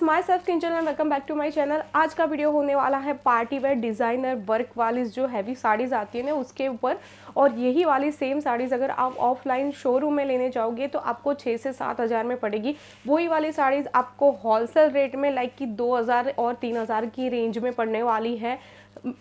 friends myself Kinjal and welcome back to my channel आज का video होने वाला है पार्टी वेयर डिज़ाइनर वर्क वाली जो हैवी साड़ीज़ आती है ना उसके ऊपर और यही वाली सेम साड़ीज़ अगर आप ऑफलाइन शोरूम में लेने जाओगे तो आपको छः से सात हज़ार में पड़ेगी वही वाली साड़ीज़ आपको होलसेल रेट में लाइक कि दो हज़ार और तीन हज़ार की रेंज में पड़ने वाली है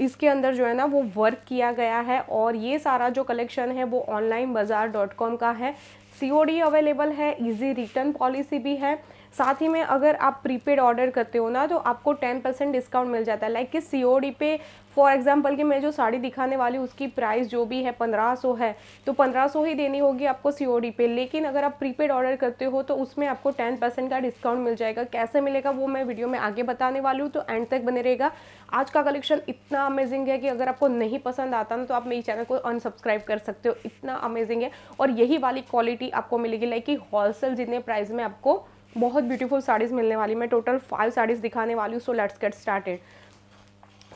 इसके अंदर जो है ना वो वर्क किया गया है और ये सारा जो कलेक्शन है वो ऑनलाइन बाज़ार डॉट कॉम का है सी अवेलेबल है ईजी रिटर्न पॉलिसी भी है साथ ही में अगर आप प्रीपेड ऑर्डर करते हो ना तो आपको टेन परसेंट डिस्काउंट मिल जाता है लाइक कि सी ओ डी पे फॉर एग्जाम्पल कि मैं जो साड़ी दिखाने वाली हूँ उसकी प्राइस जो भी है पंद्रह सौ है तो पंद्रह सौ ही देनी होगी आपको सी ओ डी पे लेकिन अगर आप प्रीपेड ऑर्डर करते हो तो उसमें आपको टेन परसेंट का डिस्काउंट मिल जाएगा कैसे मिलेगा वो मैं वीडियो में आगे बताने वाली हूँ तो एंड तक बने रहेगा आज का कलेक्शन इतना अमेजिंग है कि अगर आपको नहीं पसंद आता ना तो आप मेरी चैनल को अनसब्सक्राइब कर सकते हो इतना अमेजिंग है और यही वाली क्वालिटी आपको मिलेगी लाइक कि होलसेल जितने प्राइस में आपको बहुत ब्यूटीफुल साड़ीज़ मिलने वाली मैं टोटल फाइव साड़ीज़ दिखाने वाली हूँ सो लेट्स गेट स्टार्टेड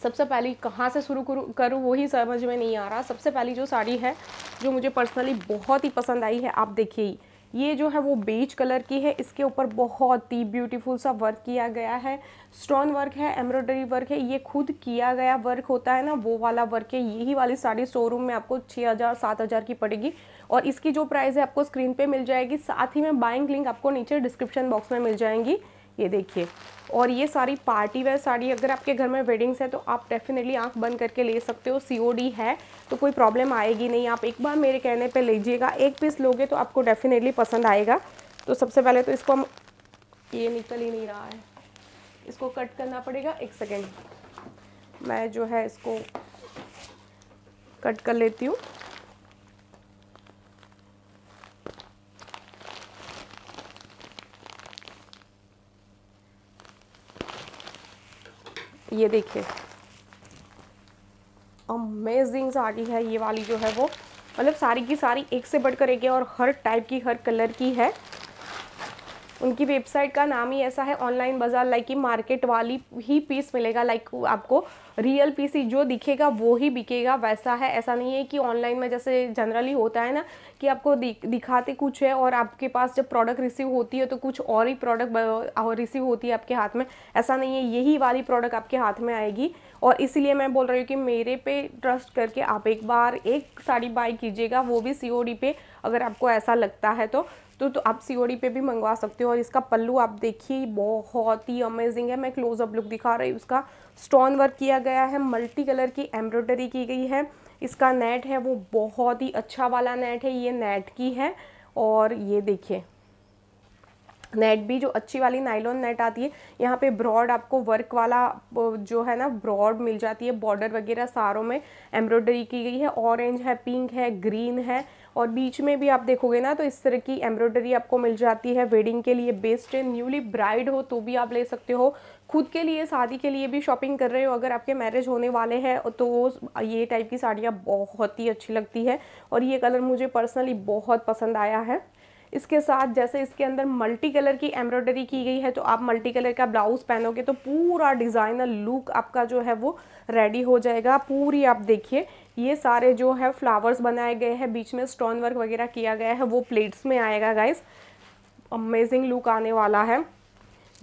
सबसे पहली कहाँ से शुरू करूँ वही समझ में नहीं आ रहा सबसे पहली जो साड़ी है जो मुझे पर्सनली बहुत ही पसंद आई है आप देखिए ये जो है वो बेज कलर की है इसके ऊपर बहुत ही ब्यूटीफुल सा वर्क किया गया है स्टोन वर्क है एम्ब्रॉयडरी वर्क है ये खुद किया गया वर्क होता है ना वो वाला वर्क है यही वाली साड़ी शोरूम में आपको छः हज़ार सात हज़ार की पड़ेगी और इसकी जो प्राइस है आपको स्क्रीन पे मिल जाएगी साथ ही में बाइंग लिंक आपको नीचे डिस्क्रिप्शन बॉक्स में मिल जाएंगी ये देखिए और ये सारी पार्टी वेयर साड़ी अगर आपके घर में वेडिंग्स है तो आप डेफिनेटली आंख बंद करके ले सकते हो सीओडी है तो कोई प्रॉब्लम आएगी नहीं आप एक बार मेरे कहने पे लीजिएगा एक पीस लोगे तो आपको डेफिनेटली पसंद आएगा तो सबसे पहले तो इसको हम ये निकल ही नहीं रहा है इसको कट करना पड़ेगा एक सेकेंड मैं जो है इसको कट कर लेती हूँ ये देखिए अमेजिंग साड़ी है ये वाली जो है वो मतलब सारी की सारी एक से बढ़कर एक है और हर टाइप की हर कलर की है उनकी वेबसाइट का नाम ही ऐसा है ऑनलाइन बाज़ार लाइक की मार्केट वाली ही पीस मिलेगा लाइक आपको रियल पीस ही जो दिखेगा वो ही बिकेगा वैसा है ऐसा नहीं है कि ऑनलाइन में जैसे जनरली होता है ना कि आपको दिखाते कुछ है और आपके पास जब प्रोडक्ट रिसीव होती है तो कुछ और ही प्रोडक्ट रिसीव होती है आपके हाथ में ऐसा नहीं है यही वाली प्रोडक्ट आपके हाथ में आएगी और इसीलिए मैं बोल रही हूँ कि मेरे पे ट्रस्ट करके आप एक बार एक साड़ी बाई कीजिएगा वो भी सी पे अगर आपको ऐसा लगता है तो तो तो आप सीओडी पे भी मंगवा सकते हो और इसका पल्लू आप देखिए बहुत ही अमेजिंग है मैं क्लोजअप लुक दिखा रही हूँ उसका स्टोन वर्क किया गया है मल्टी कलर की एम्ब्रॉयडरी की गई है इसका नेट है वो बहुत ही अच्छा वाला नेट है ये नेट की है और ये देखिए नेट भी जो अच्छी वाली नाइलॉन नेट आती है यहाँ पे ब्रॉड आपको वर्क वाला जो है ना ब्रॉड मिल जाती है बॉर्डर वगैरह सारों में एम्ब्रॉयडरी की गई है ऑरेंज है पिंक है ग्रीन है और बीच में भी आप देखोगे ना तो इस तरह की एम्ब्रॉयडरी आपको मिल जाती है वेडिंग के लिए बेस्ट है न्यूली ब्राइड हो तो भी आप ले सकते हो खुद के लिए शादी के लिए भी शॉपिंग कर रहे हो अगर आपके मैरिज होने वाले हैं तो वो ये टाइप की साड़ियाँ बहुत ही अच्छी लगती है और ये कलर मुझे पर्सनली बहुत पसंद आया है इसके साथ जैसे इसके अंदर मल्टी कलर की एम्ब्रॉयडरी की गई है तो आप मल्टी कलर का ब्लाउज पहनोगे तो पूरा डिज़ाइनर लुक आपका जो है वो रेडी हो जाएगा पूरी आप देखिए ये सारे जो है फ्लावर्स बनाए गए हैं बीच में स्टोन वर्क वगैरह किया गया है वो प्लेट्स में आएगा गाइस अमेजिंग लुक आने वाला है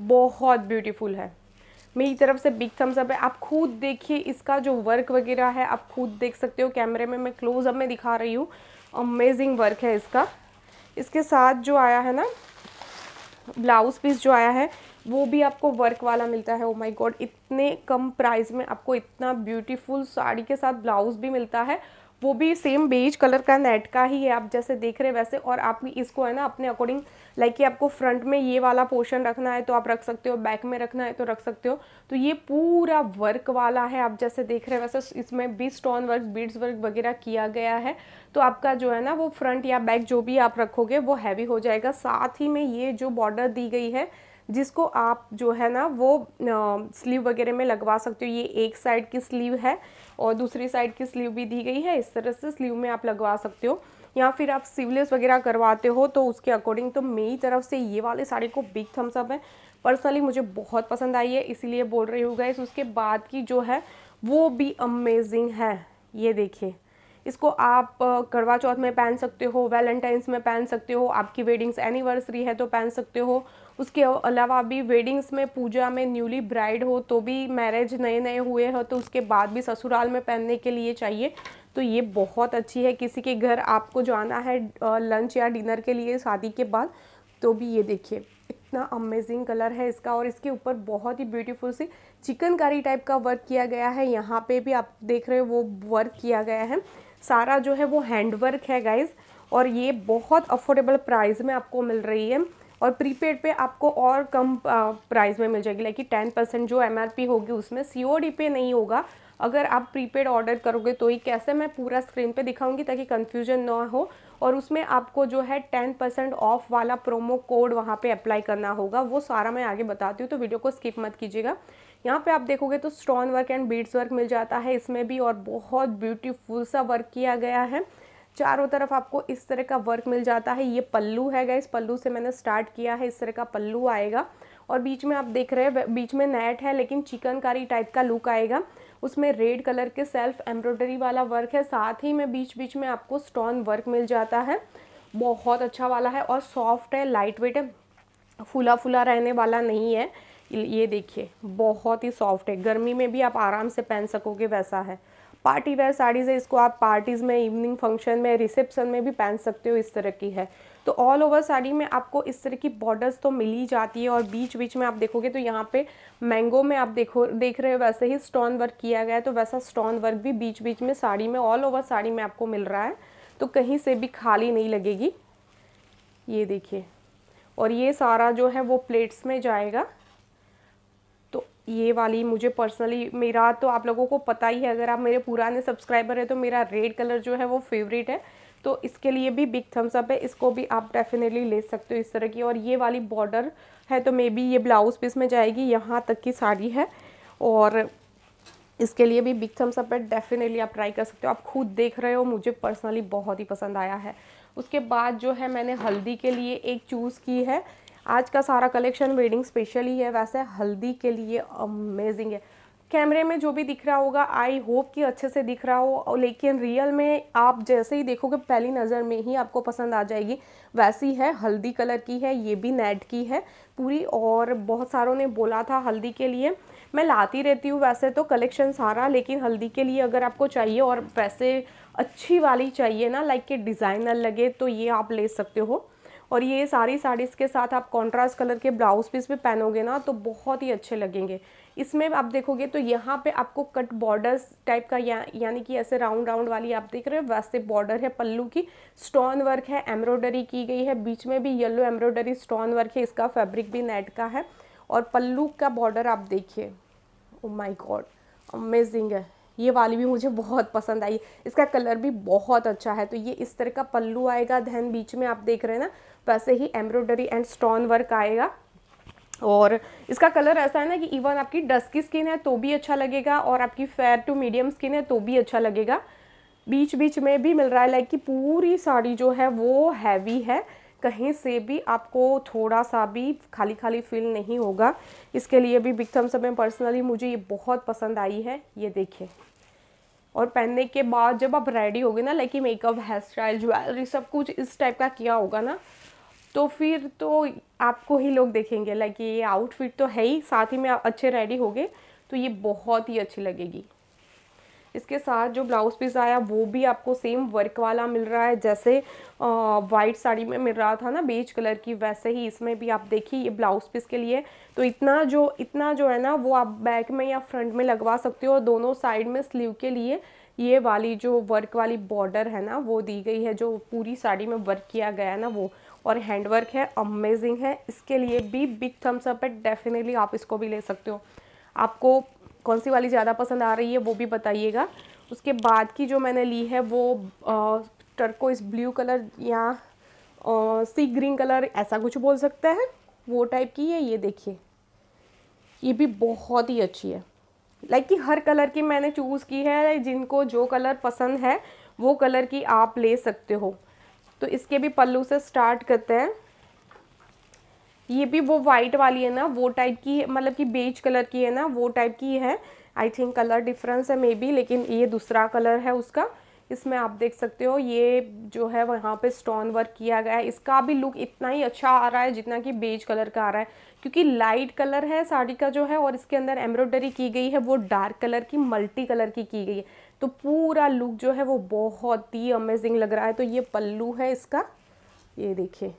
बहुत ब्यूटीफुल है मेरी तरफ से बिग थम्स अप है आप खुद देखिए इसका जो वर्क वगैरह है आप खुद देख सकते हो कैमरे में मैं क्लोजअप में दिखा रही हूँ अमेजिंग वर्क है इसका इसके साथ जो आया है ना ब्लाउज पीस जो आया है वो भी आपको वर्क वाला मिलता है ओ माय गॉड इतने कम प्राइस में आपको इतना ब्यूटीफुल साड़ी के साथ ब्लाउज भी मिलता है वो भी सेम बेज कलर का नेट का ही है आप जैसे देख रहे हैं वैसे और आप इसको है ना अपने अकॉर्डिंग लाइक कि आपको फ्रंट में ये वाला पोर्शन रखना है तो आप रख सकते हो बैक में रखना है तो रख सकते हो तो ये पूरा वर्क वाला है आप जैसे देख रहे हैं वैसे इसमें भी स्टोन वर्क बीड्स वर्क वगैरह किया गया है तो आपका जो है ना वो फ्रंट या बैक जो भी आप रखोगे वो हैवी हो जाएगा साथ ही में ये जो बॉर्डर दी गई है जिसको आप जो है ना वो स्लीव वगैरह में लगवा सकते हो ये एक साइड की स्लीव है और दूसरी साइड की स्लीव भी दी गई है इस तरह से स्लीव में आप लगवा सकते हो या फिर आप सिवलेस वगैरह करवाते हो तो उसके अकॉर्डिंग तो मेरी तरफ से ये वाले साड़ी को बिग थम्स अप है पर्सनली मुझे बहुत पसंद आई है इसीलिए बोल रही हूँ गाइस उसके बाद की जो है वो भी अमेजिंग है ये देखिए इसको आप करवा चौथ में पहन सकते हो वैलेंटाइंस में पहन सकते हो आपकी वेडिंग्स एनिवर्सरी है तो पहन सकते हो उसके अलावा भी वेडिंग्स में पूजा में न्यूली ब्राइड हो तो भी मैरिज नए नए हुए हो तो उसके बाद भी ससुराल में पहनने के लिए चाहिए तो ये बहुत अच्छी है किसी के घर आपको जाना है लंच या डिनर के लिए शादी के बाद तो भी ये देखिए इतना अमेजिंग कलर है इसका और इसके ऊपर बहुत ही ब्यूटीफुल सी चिकनकारी टाइप का वर्क किया गया है यहाँ पे भी आप देख रहे हो वो वर्क किया गया है सारा जो है वो हैंडवर्क है गाइज़ और ये बहुत अफोर्डेबल प्राइस में आपको मिल रही है और प्रीपेड पे आपको और कम प्राइस में मिल जाएगी लाइक टेन परसेंट जो एम होगी उसमें सी पे नहीं होगा अगर आप प्रीपेड ऑर्डर करोगे तो ये कैसे मैं पूरा स्क्रीन पे दिखाऊंगी ताकि कन्फ्यूजन ना हो और उसमें आपको जो है टेन परसेंट ऑफ वाला प्रोमो कोड वहाँ पे अप्लाई करना होगा वो सारा मैं आगे बताती हूँ तो वीडियो को स्किप मत कीजिएगा यहाँ पे आप देखोगे तो stone work and beads work मिल जाता है इसमें भी और बहुत ब्यूटीफुल सा वर्क किया गया है चारों तरफ आपको इस तरह का वर्क मिल जाता है ये पल्लू है इस पल्लू से मैंने स्टार्ट किया है इस तरह का पल्लू आएगा और बीच में आप देख रहे हैं बीच में नेट है लेकिन चिकनकारी टाइप का लुक आएगा उसमें रेड कलर के सेल्फ एम्ब्रॉयडरी वाला वर्क है साथ ही में बीच बीच में आपको स्टोन वर्क मिल जाता है बहुत अच्छा वाला है और सॉफ्ट है लाइट वेट है फूला फूला रहने वाला नहीं है ये देखिए बहुत ही सॉफ्ट है गर्मी में भी आप आराम से पहन सकोगे वैसा है पार्टी वेयर साड़ीज़ है इसको आप पार्टीज़ में इवनिंग फंक्शन में रिसेप्शन में भी पहन सकते हो इस तरह की है तो ऑल ओवर साड़ी में आपको इस तरह की बॉर्डर्स तो मिल ही जाती है और बीच बीच में आप देखोगे तो यहाँ पे मैंगो में आप देखो देख रहे हो वैसे ही स्टोन वर्क किया गया है तो वैसा स्टोन वर्क भी बीच बीच में साड़ी में ऑल ओवर साड़ी में आपको मिल रहा है तो कहीं से भी खाली नहीं लगेगी ये देखिए और ये सारा जो है वो प्लेट्स में जाएगा तो ये वाली मुझे पर्सनली मेरा तो आप लोगों को पता ही है अगर आप मेरे पुराने सब्सक्राइबर हैं तो मेरा रेड कलर जो है वो फेवरेट है तो इसके लिए भी बिग थम्स अप है इसको भी आप डेफिनेटली ले सकते हो इस तरह की और ये वाली बॉर्डर है तो मे बी ये ब्लाउज पीस में जाएगी यहाँ तक की साड़ी है और इसके लिए भी बिग थम्स अप है डेफिनेटली आप ट्राई कर सकते हो आप खुद देख रहे हो मुझे पर्सनली बहुत ही पसंद आया है उसके बाद जो है मैंने हल्दी के लिए एक चूज़ की है आज का सारा कलेक्शन वेडिंग स्पेशल ही है वैसे हल्दी के लिए अमेजिंग है कैमरे में जो भी दिख रहा होगा आई होप कि अच्छे से दिख रहा हो और लेकिन रियल में आप जैसे ही देखोगे पहली नज़र में ही आपको पसंद आ जाएगी वैसी है हल्दी कलर की है ये भी नेट की है पूरी और बहुत सारों ने बोला था हल्दी के लिए मैं लाती रहती हूँ वैसे तो कलेक्शन सारा लेकिन हल्दी के लिए अगर आपको चाहिए और वैसे अच्छी वाली चाहिए ना लाइक के डिज़ाइनर लगे तो ये आप ले सकते हो और ये सारी साड़ीज़ के साथ आप कॉन्ट्रास्ट कलर के ब्लाउज पीस भी पहनोगे ना तो बहुत ही अच्छे लगेंगे इसमें आप देखोगे तो यहाँ पे आपको कट बॉर्डर्स टाइप का या यानी कि ऐसे राउंड राउंड वाली आप देख रहे हो वैसे बॉर्डर है पल्लू की स्टोन वर्क है एम्ब्रॉयडरी की गई है बीच में भी येलो एम्ब्रॉयडरी स्टोन वर्क है इसका फैब्रिक भी नेट का है और पल्लू का बॉर्डर आप देखिए माई गॉड अमेजिंग है ये वाली भी मुझे बहुत पसंद आई इसका कलर भी बहुत अच्छा है तो ये इस तरह का पल्लू आएगा धैन बीच में आप देख रहे हैं ना वैसे तो ही एम्ब्रॉयडरी एंड स्टोन वर्क आएगा और इसका कलर ऐसा है ना कि इवन आपकी डस्की स्किन है तो भी अच्छा लगेगा और आपकी फेयर टू मीडियम स्किन है तो भी अच्छा लगेगा बीच बीच में भी मिल रहा है लाइक कि पूरी साड़ी जो है वो हैवी है कहीं से भी आपको थोड़ा सा भी खाली खाली फील नहीं होगा इसके लिए भी बिग थम्स में पर्सनली मुझे ये बहुत पसंद आई है ये देखिए और पहनने के बाद जब आप रेडी होगे ना like makeup hairstyle jewellery सब कुछ इस टाइप का किया होगा ना तो फिर तो आपको ही लोग देखेंगे लाइक ये आउटफिट तो है ही साथ ही में आप अच्छे रेडी होगे तो ये बहुत ही अच्छी लगेगी इसके साथ जो ब्लाउज़ पीस आया वो भी आपको सेम वर्क वाला मिल रहा है जैसे वाइट साड़ी में मिल रहा था ना बेज कलर की वैसे ही इसमें भी आप देखिए ये ब्लाउज़ पीस के लिए तो इतना जो इतना जो है ना वो आप बैक में या फ्रंट में लगवा सकते हो और दोनों साइड में स्लीव के लिए ये वाली जो वर्क वाली बॉर्डर है ना वो दी गई है जो पूरी साड़ी में वर्क किया गया है ना वो और हैंडवर्क है अमेजिंग है इसके लिए भी बिग थम्स अप है डेफिनेटली आप इसको भी ले सकते हो आपको कौन सी वाली ज़्यादा पसंद आ रही है वो भी बताइएगा उसके बाद की जो मैंने ली है वो टर्को इस ब्लू कलर या सी ग्रीन कलर ऐसा कुछ बोल सकते हैं वो टाइप की है ये देखिए ये भी बहुत ही अच्छी है लाइक like कि हर कलर की मैंने चूज़ की है जिनको जो कलर पसंद है वो कलर की आप ले सकते हो तो इसके भी पल्लू से स्टार्ट करते हैं ये भी वो वाइट वाली है ना वो टाइप की मतलब कि बेज कलर की है ना वो टाइप की है आई थिंक कलर डिफरेंस है मे बी लेकिन ये दूसरा कलर है उसका इसमें आप देख सकते हो ये जो है वहाँ पे स्टोन वर्क किया गया है इसका भी लुक इतना ही अच्छा आ रहा है जितना कि बेज कलर का आ रहा है क्योंकि लाइट कलर है साड़ी का जो है और इसके अंदर एम्ब्रॉयडरी की गई है वो डार्क कलर की मल्टी कलर की की गई है तो पूरा लुक जो है वो बहुत ही अमेजिंग लग रहा है तो ये पल्लू है इसका ये देखिए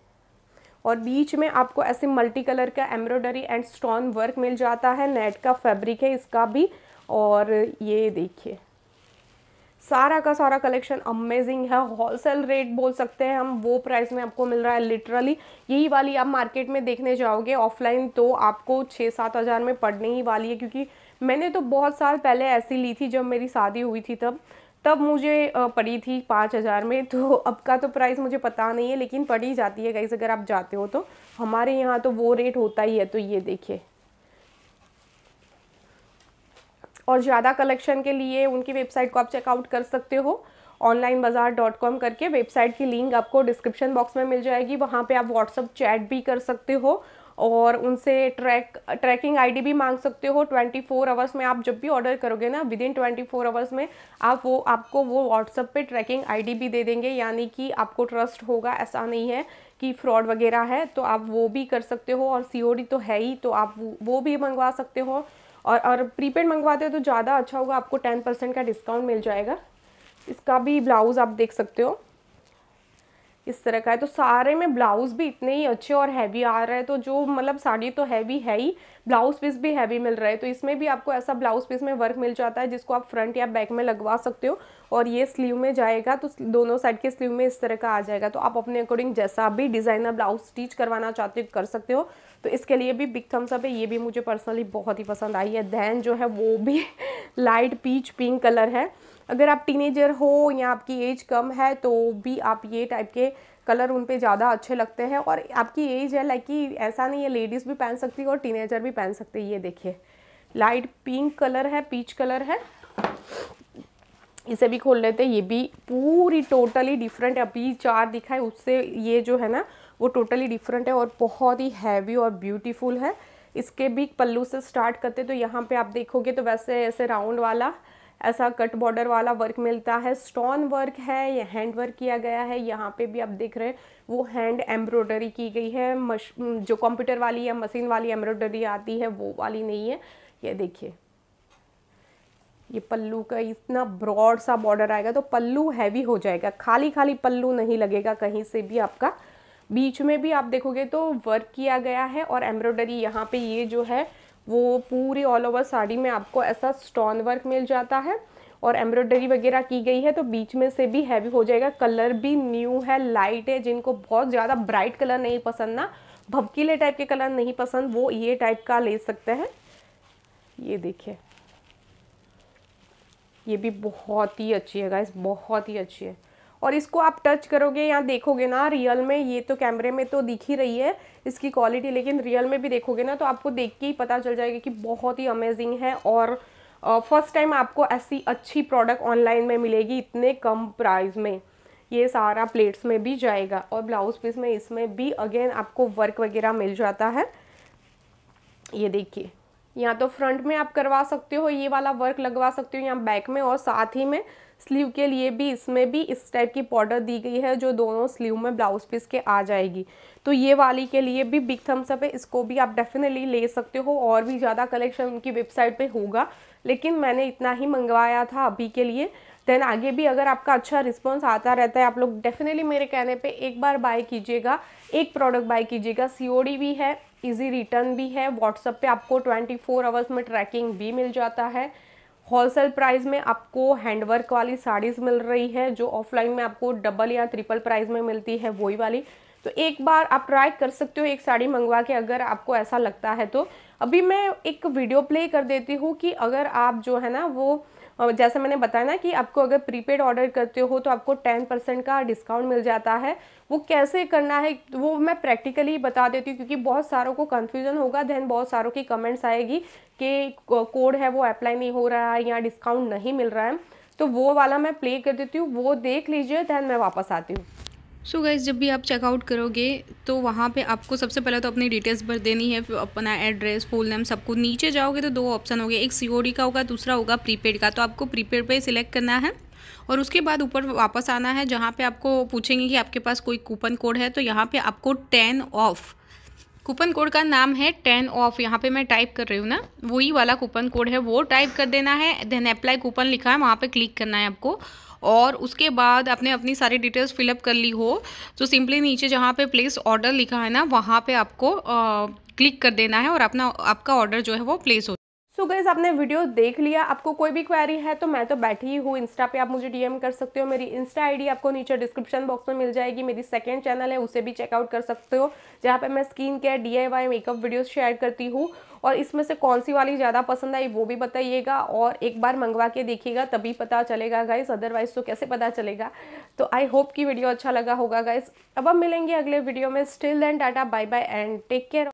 और बीच में आपको ऐसे मल्टी कलर का एम्ब्रॉयडरी एंड स्टोन वर्क मिल जाता है नेट का फैब्रिक है इसका भी और ये देखिए सारा का सारा कलेक्शन अमेजिंग है होलसेल रेट बोल सकते हैं हम वो प्राइस में आपको मिल रहा है लिटरली यही वाली आप मार्केट में देखने जाओगे ऑफलाइन तो आपको छः सात हज़ार में पड़ने ही वाली है क्योंकि मैंने तो बहुत साल पहले ऐसी ली थी जब मेरी शादी हुई थी तब तब मुझे पड़ी थी पाँच हज़ार में तो अब का तो प्राइस मुझे पता नहीं है लेकिन पड़ी जाती है गाइस अगर आप जाते हो तो हमारे यहाँ तो वो रेट होता ही है तो ये देखिए और ज़्यादा कलेक्शन के लिए उनकी वेबसाइट को आप चेकआउट कर सकते हो ऑनलाइन बाज़ार डॉट कॉम करके वेबसाइट की लिंक आपको डिस्क्रिप्शन बॉक्स में मिल जाएगी वहाँ पे आप व्हाट्सअप चैट भी कर सकते हो और उनसे ट्रैक ट्रैकिंग आईडी भी मांग सकते हो 24 फोर आवर्स में आप जब भी ऑर्डर करोगे ना within twenty four hours में आप वो आपको वो व्हाट्सअप पे ट्रैकिंग आईडी भी दे देंगे यानी कि आपको ट्रस्ट होगा ऐसा नहीं है कि फ्रॉड वगैरह है तो आप वो भी कर सकते हो और सी तो है ही तो आप वो भी मंगवा सकते हो और और प्रीपेड मंगवाते हो तो ज़्यादा अच्छा होगा आपको टेन परसेंट का डिस्काउंट मिल जाएगा इसका भी ब्लाउज़ आप देख सकते हो इस तरह का है तो सारे में ब्लाउज़ भी इतने ही अच्छे और हैवी आ रहे हैं तो जो मतलब साड़ी तो हैवी है ही ब्लाउज़ पीस भी हैवी मिल रहा है तो इसमें भी आपको ऐसा ब्लाउज़ पीस में वर्क मिल जाता है जिसको आप फ्रंट या बैक में लगवा सकते हो और ये स्लीव में जाएगा तो दोनों साइड के स्लीव में इस तरह का आ जाएगा तो आप अपने अकॉर्डिंग जैसा भी डिज़ाइनर ब्लाउज स्टिच करवाना चाहते हो कर सकते हो तो इसके लिए भी बिग थम्स अप है ये भी मुझे पर्सनली बहुत ही पसंद आई है देन जो है वो भी लाइट पीच पिंक कलर है अगर आप टीनेजर हो या आपकी एज कम है तो भी आप ये टाइप के कलर उन पे ज़्यादा अच्छे लगते हैं और आपकी एज है लाइक कि ऐसा नहीं है लेडीज़ भी पहन सकती है और टीनेजर भी पहन सकते हैं ये देखिए लाइट पिंक कलर है पीच कलर है इसे भी खोल लेते हैं ये भी पूरी टोटली डिफरेंट अभी चार दिखा है उससे ये जो है ना वो टोटली डिफरेंट है और बहुत ही हैवी और ब्यूटीफुल है इसके भी पल्लू से स्टार्ट करते तो यहाँ पे आप देखोगे तो वैसे ऐसे राउंड वाला ऐसा कट बॉर्डर वाला वर्क मिलता है स्टोन वर्क है या हैंड वर्क किया गया है यहाँ पे भी आप देख रहे हैं वो हैंड एम्ब्रॉयडरी की गई है मश जो कंप्यूटर वाली या मशीन वाली एम्ब्रॉयडरी आती है वो वाली नहीं है ये देखिए ये पल्लू का इतना ब्रॉड सा बॉर्डर आएगा तो पल्लू हैवी हो जाएगा खाली खाली पल्लू नहीं लगेगा कहीं से भी आपका बीच में भी आप देखोगे तो वर्क किया गया है और एम्ब्रॉयडरी यहाँ पे ये जो है वो पूरी ऑल ओवर साड़ी में आपको ऐसा स्टोन वर्क मिल जाता है और एम्ब्रॉयडरी वगैरह की गई है तो बीच में से भी हैवी हो जाएगा कलर भी न्यू है लाइट है जिनको बहुत ज़्यादा ब्राइट कलर नहीं पसंद ना भपकीले टाइप के कलर नहीं पसंद वो ये टाइप का ले सकते हैं ये देखिए ये भी बहुत ही अच्छी है गाइस बहुत ही अच्छी है और इसको आप टच करोगे या देखोगे ना रियल में ये तो कैमरे में तो दिख ही रही है इसकी क्वालिटी लेकिन रियल में भी देखोगे ना तो आपको देख के ही पता चल जाएगा कि बहुत ही अमेजिंग है और फर्स्ट uh, टाइम आपको ऐसी अच्छी प्रोडक्ट ऑनलाइन में मिलेगी इतने कम प्राइस में ये सारा प्लेट्स में भी जाएगा और ब्लाउज पीस में इसमें भी अगेन आपको वर्क वगैरह मिल जाता है ये देखिए या तो फ्रंट में आप करवा सकते हो ये वाला वर्क लगवा सकते हो या बैक में और साथ ही में स्लीव के लिए भी इसमें भी इस टाइप की बॉर्डर दी गई है जो दोनों स्लीव में ब्लाउज पीस के आ जाएगी तो ये वाली के लिए भी बिग थम्स अप है इसको भी आप डेफिनेटली ले सकते हो और भी ज़्यादा कलेक्शन उनकी वेबसाइट पे होगा लेकिन मैंने इतना ही मंगवाया था अभी के लिए देन आगे भी अगर आपका अच्छा रिस्पॉन्स आता रहता है आप लोग डेफिनेटली मेरे कहने पर एक बार बाय कीजिएगा एक प्रोडक्ट बाय कीजिएगा सी भी है इजी रिटर्न भी है व्हाट्सअप पे आपको 24 फोर आवर्स में ट्रैकिंग भी मिल जाता है होलसेल प्राइस में आपको हैंडवर्क वाली साड़ीज़ मिल रही है जो ऑफलाइन में आपको डबल या ट्रिपल प्राइस में मिलती है वही वाली तो एक बार आप ट्राई कर सकते हो एक साड़ी मंगवा के अगर आपको ऐसा लगता है तो अभी मैं एक वीडियो प्ले कर देती हूँ कि अगर आप जो है ना वो और जैसे मैंने बताया ना कि आपको अगर प्रीपेड ऑर्डर करते हो तो आपको टेन परसेंट का डिस्काउंट मिल जाता है वो कैसे करना है वो मैं प्रैक्टिकली बता देती हूँ क्योंकि बहुत सारों को कन्फ्यूज़न होगा देन बहुत सारों की कमेंट्स आएगी कि कोड है वो अप्लाई नहीं हो रहा है या डिस्काउंट नहीं मिल रहा है तो वो वाला मैं प्ले कर देती हूँ वो देख लीजिए देन मैं वापस आती हूँ सो so गाइज जब भी आप चेकआउट करोगे तो वहाँ पे आपको सबसे पहले तो अपनी डिटेल्स भर देनी है फिर अपना एड्रेस फुल नेम सबको नीचे जाओगे तो दो ऑप्शन होंगे एक सी का होगा दूसरा होगा प्रीपेड का तो आपको प्रीपेड पे सिलेक्ट करना है और उसके बाद ऊपर वापस आना है जहाँ पे आपको पूछेंगे कि आपके पास कोई कूपन कोड है तो यहाँ पर आपको टेन ऑफ़ कूपन कोड का नाम है टेन ऑफ यहाँ पे मैं टाइप कर रही हूँ ना वही वाला कूपन कोड है वो टाइप कर देना है देन अप्लाई कूपन लिखा है वहाँ पे क्लिक करना है आपको और उसके बाद आपने अपनी सारी डिटेल्स फिलअप कर ली हो तो सिंपली नीचे जहाँ पे प्लेस ऑर्डर लिखा है ना वहाँ पे आपको क्लिक कर देना है और अपना आपका ऑर्डर जो है वो प्लेस हो सो so गैस आपने वीडियो देख लिया आपको कोई भी क्वेरी है तो मैं तो बैठी ही हूँ इंस्टा पे आप मुझे डीएम कर सकते हो मेरी इंस्टा आईडी आपको नीचे डिस्क्रिप्शन बॉक्स में मिल जाएगी मेरी सेकंड चैनल है उसे भी चेकआउट कर सकते हो जहाँ पे मैं skin care DIY makeup videos share करती हूँ और इसमें से कौन सी वाली ज़्यादा पसंद आई वो भी बताइएगा और एक बार मंगवा के देखिएगा तभी पता चलेगा गाइस अदरवाइज़ तो कैसे पता चलेगा तो आई होप कि वीडियो अच्छा लगा होगा गाइस अब हम मिलेंगे अगले वीडियो में still then tata bye bye and take care